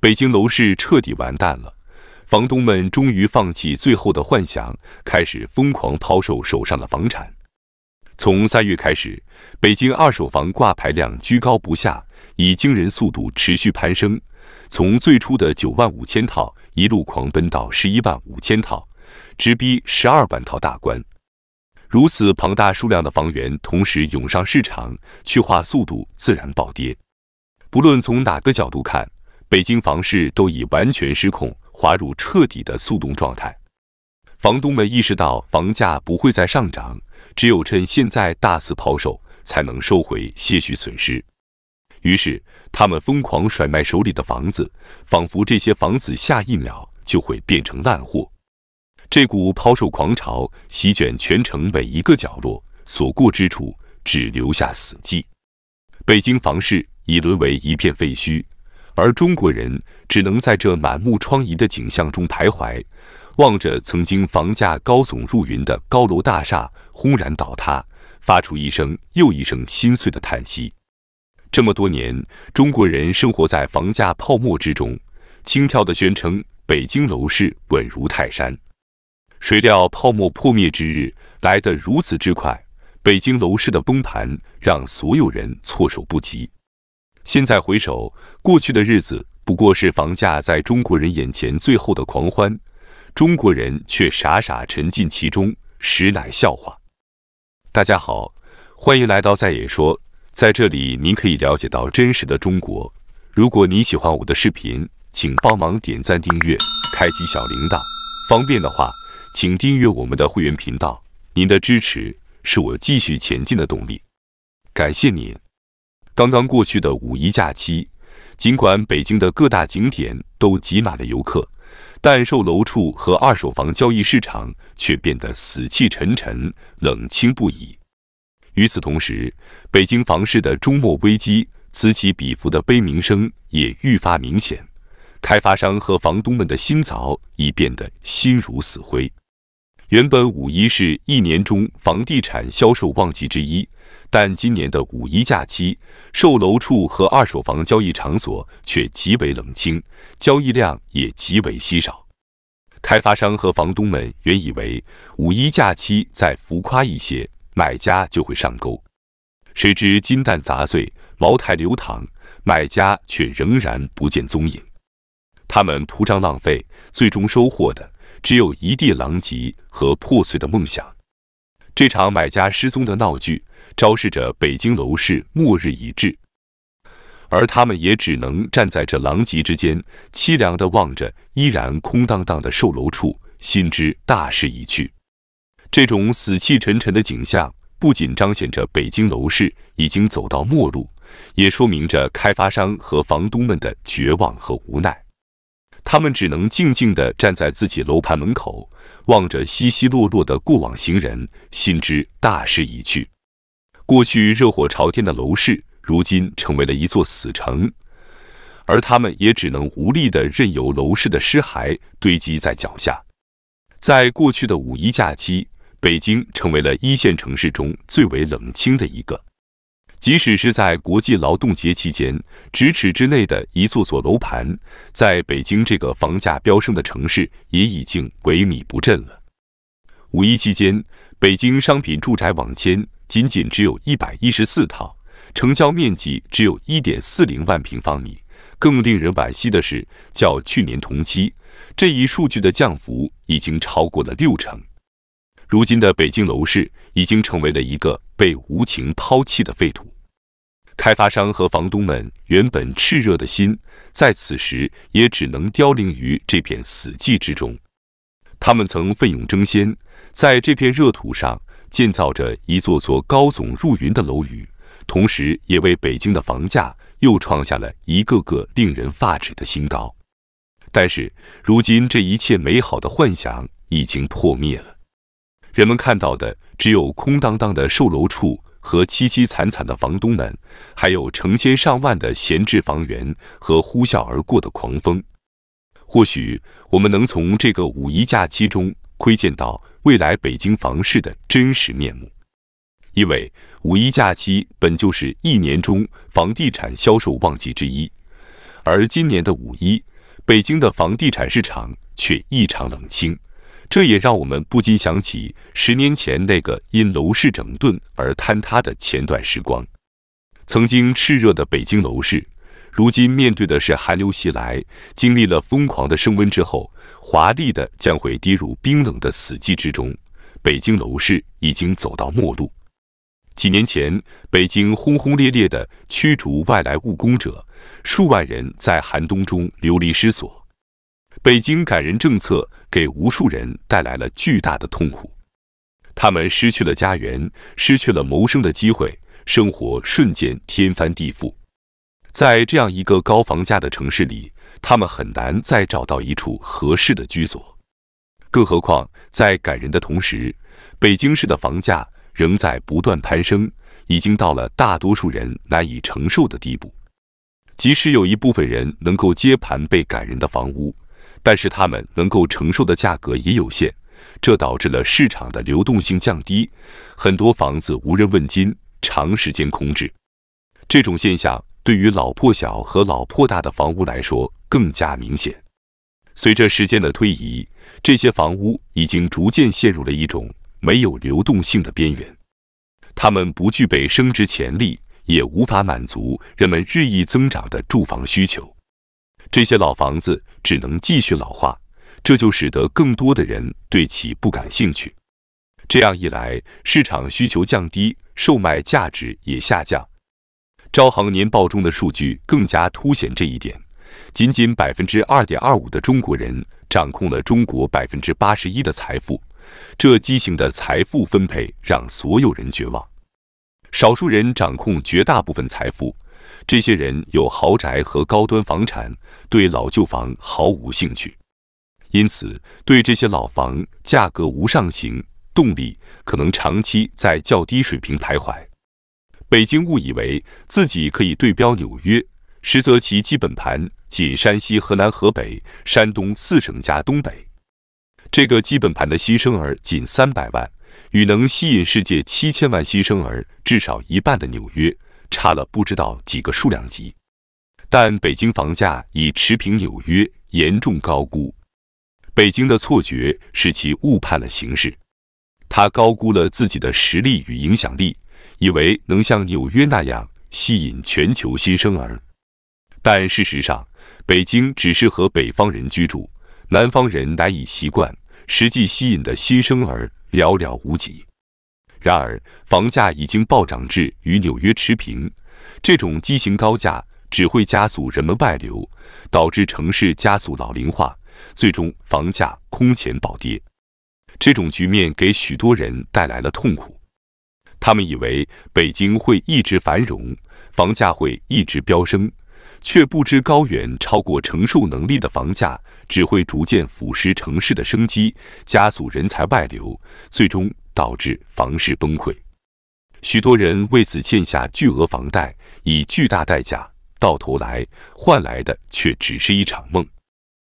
北京楼市彻底完蛋了，房东们终于放弃最后的幻想，开始疯狂抛售手上的房产。从三月开始，北京二手房挂牌量居高不下，以惊人速度持续攀升，从最初的九万五千套一路狂奔到十一万五千套，直逼十二万套大关。如此庞大数量的房源同时涌上市场，去化速度自然暴跌。不论从哪个角度看。北京房市都已完全失控，滑入彻底的速冻状态。房东们意识到房价不会再上涨，只有趁现在大肆抛售，才能收回些许损失。于是，他们疯狂甩卖手里的房子，仿佛这些房子下一秒就会变成烂货。这股抛售狂潮席卷全城每一个角落，所过之处只留下死寂。北京房市已沦为一片废墟。而中国人只能在这满目疮痍的景象中徘徊，望着曾经房价高耸入云的高楼大厦轰然倒塌，发出一声又一声心碎的叹息。这么多年，中国人生活在房价泡沫之中，轻佻地宣称北京楼市稳如泰山，谁料泡沫破灭之日来得如此之快，北京楼市的崩盘让所有人措手不及。现在回首过去的日子，不过是房价在中国人眼前最后的狂欢，中国人却傻傻沉浸其中，实乃笑话。大家好，欢迎来到再也说，在这里您可以了解到真实的中国。如果你喜欢我的视频，请帮忙点赞、订阅、开启小铃铛。方便的话，请订阅我们的会员频道。您的支持是我继续前进的动力，感谢您。刚刚过去的五一假期，尽管北京的各大景点都挤满了游客，但售楼处和二手房交易市场却变得死气沉沉、冷清不已。与此同时，北京房市的终末危机此起彼伏的悲鸣声也愈发明显，开发商和房东们的心早已变得心如死灰。原本五一是一年中房地产销售旺季之一，但今年的五一假期，售楼处和二手房交易场所却极为冷清，交易量也极为稀少。开发商和房东们原以为五一假期再浮夸一些，买家就会上钩，谁知金蛋砸碎，茅台流淌，买家却仍然不见踪影。他们铺张浪费，最终收获的。只有一地狼藉和破碎的梦想。这场买家失踪的闹剧昭示着北京楼市末日已至，而他们也只能站在这狼藉之间，凄凉地望着依然空荡荡的售楼处，心知大势已去。这种死气沉沉的景象，不仅彰显着北京楼市已经走到末路，也说明着开发商和房东们的绝望和无奈。他们只能静静地站在自己楼盘门口，望着稀稀落落的过往行人，心知大势已去。过去热火朝天的楼市，如今成为了一座死城，而他们也只能无力地任由楼市的尸骸堆积在脚下。在过去的五一假期，北京成为了一线城市中最为冷清的一个。即使是在国际劳动节期间，咫尺之内的一座座楼盘，在北京这个房价飙升的城市，也已经萎靡不振了。五一期间，北京商品住宅网签仅仅只有一百一十四套，成交面积只有一点四零万平方米。更令人惋惜的是，较去年同期，这一数据的降幅已经超过了六成。如今的北京楼市已经成为了一个被无情抛弃的废土，开发商和房东们原本炽热的心，在此时也只能凋零于这片死寂之中。他们曾奋勇争先，在这片热土上建造着一座座高耸入云的楼宇，同时也为北京的房价又创下了一个个令人发指的新高。但是，如今这一切美好的幻想已经破灭了。人们看到的只有空荡荡的售楼处和凄凄惨惨的房东们，还有成千上万的闲置房源和呼啸而过的狂风。或许我们能从这个五一假期中窥见到未来北京房市的真实面目，因为五一假期本就是一年中房地产销售旺季之一，而今年的五一，北京的房地产市场却异常冷清。这也让我们不禁想起十年前那个因楼市整顿而坍塌的前段时光。曾经炽热的北京楼市，如今面对的是寒流袭来。经历了疯狂的升温之后，华丽的将会跌入冰冷的死寂之中。北京楼市已经走到末路。几年前，北京轰轰烈烈地驱逐外来务工者，数万人在寒冬中流离失所。北京赶人政策给无数人带来了巨大的痛苦，他们失去了家园，失去了谋生的机会，生活瞬间天翻地覆。在这样一个高房价的城市里，他们很难再找到一处合适的居所。更何况，在赶人的同时，北京市的房价仍在不断攀升，已经到了大多数人难以承受的地步。即使有一部分人能够接盘被赶人的房屋，但是他们能够承受的价格也有限，这导致了市场的流动性降低，很多房子无人问津，长时间空置。这种现象对于老破小和老破大的房屋来说更加明显。随着时间的推移，这些房屋已经逐渐陷入了一种没有流动性的边缘，它们不具备升值潜力，也无法满足人们日益增长的住房需求。这些老房子只能继续老化，这就使得更多的人对其不感兴趣。这样一来，市场需求降低，售卖价值也下降。招行年报中的数据更加凸显这一点：仅仅百分之二点二五的中国人掌控了中国百分之八十一的财富。这畸形的财富分配让所有人绝望，少数人掌控绝大部分财富。这些人有豪宅和高端房产，对老旧房毫无兴趣，因此对这些老房价格无上行动力，可能长期在较低水平徘徊。北京误以为自己可以对标纽约，实则其基本盘仅山西、河南、河北、山东四省加东北，这个基本盘的新生儿仅三百万，与能吸引世界七千万新生儿至少一半的纽约。差了不知道几个数量级，但北京房价已持平纽约，严重高估。北京的错觉使其误判了形势，他高估了自己的实力与影响力，以为能像纽约那样吸引全球新生儿。但事实上，北京只适合北方人居住，南方人难以习惯，实际吸引的新生儿寥寥无几。然而，房价已经暴涨至与纽约持平，这种畸形高价只会加速人们外流，导致城市加速老龄化，最终房价空前暴跌。这种局面给许多人带来了痛苦。他们以为北京会一直繁荣，房价会一直飙升，却不知高远超过承受能力的房价只会逐渐腐蚀城市的生机，加速人才外流，最终。导致房市崩溃，许多人为此欠下巨额房贷，以巨大代价，到头来换来的却只是一场梦。